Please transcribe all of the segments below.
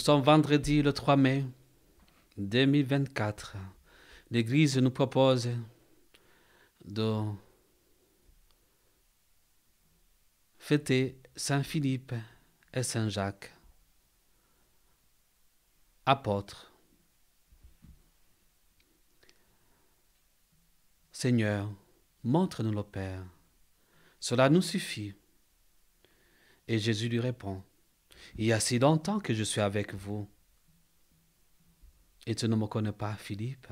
Nous sommes vendredi le 3 mai 2024. L'Église nous propose de fêter Saint Philippe et Saint Jacques, apôtres. Seigneur, montre-nous le Père. Cela nous suffit. Et Jésus lui répond, il y a si longtemps que je suis avec vous. Et tu ne me connais pas, Philippe.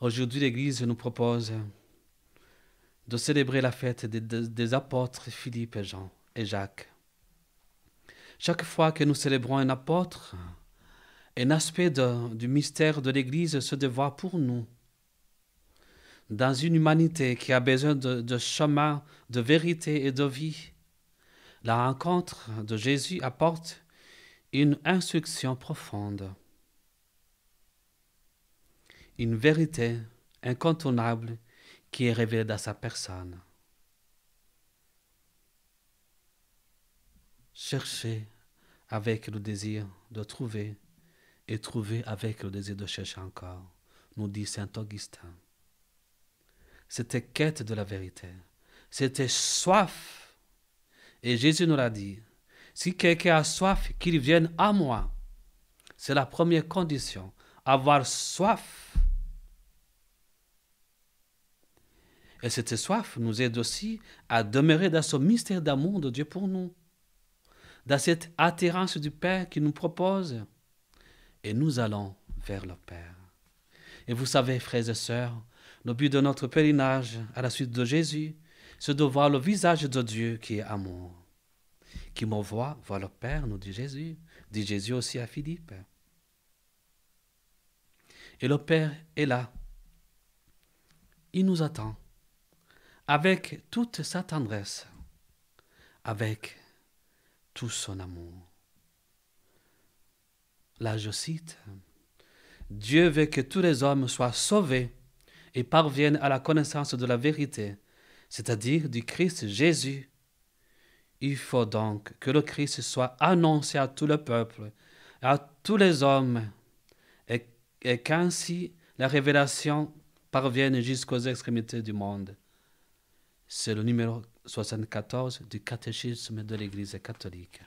Aujourd'hui, l'Église nous propose de célébrer la fête des, apôtres Philippe et Jean et Jacques. Chaque fois que nous célébrons un apôtre, un aspect du mystère de l'Église se dévoile pour nous. Dans une humanité qui a besoin de chemin, de vérité et de vie, la rencontre de Jésus apporte une instruction profonde, une vérité incontournable qui est révélée dans sa personne. Chercher avec le désir de trouver et trouver avec le désir de chercher encore, nous dit Saint Augustin. C'était quête de la vérité, c'était soif et Jésus nous l'a dit, si quelqu'un a soif, qu'il vienne à moi. C'est la première condition, avoir soif. Et cette soif nous aide aussi à demeurer dans ce mystère d'amour de Dieu pour nous, dans cette attirance du Père qui nous propose. Et nous allons vers le Père. Et vous savez, frères et sœurs, le but de notre pèlerinage à la suite de Jésus, c'est de voir le visage de Dieu qui est amour. Qui voit, voir le Père, nous dit Jésus, dit Jésus aussi à Philippe. Et le Père est là. Il nous attend avec toute sa tendresse, avec tout son amour. Là, je cite, Dieu veut que tous les hommes soient sauvés et parviennent à la connaissance de la vérité c'est-à-dire du Christ Jésus. Il faut donc que le Christ soit annoncé à tout le peuple, à tous les hommes, et, qu'ainsi la révélation parvienne jusqu'aux extrémités du monde. C'est le numéro 74 du catéchisme de l'Église catholique.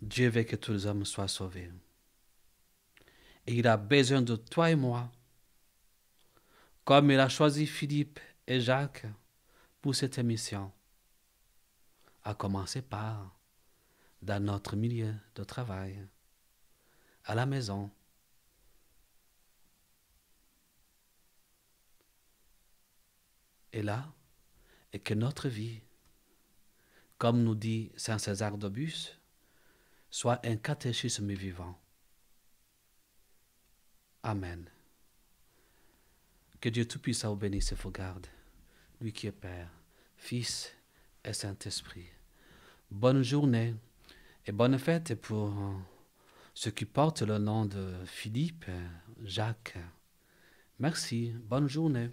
Dieu veut que tous les hommes soient sauvés. Et il a besoin de toi et moi comme il a choisi Philippe et Jacques pour cette émission, à commencer par dans notre milieu de travail, à la maison. Et là, et que notre vie, comme nous dit Saint César d'Aubus, soit un catéchisme vivant. Amen. Que Dieu Tout-Puissant bénisse et vous garde, lui qui est Père, Fils et Saint-Esprit. Bonne journée et bonne fête pour ceux qui portent le nom de Philippe, Jacques. Merci, bonne journée.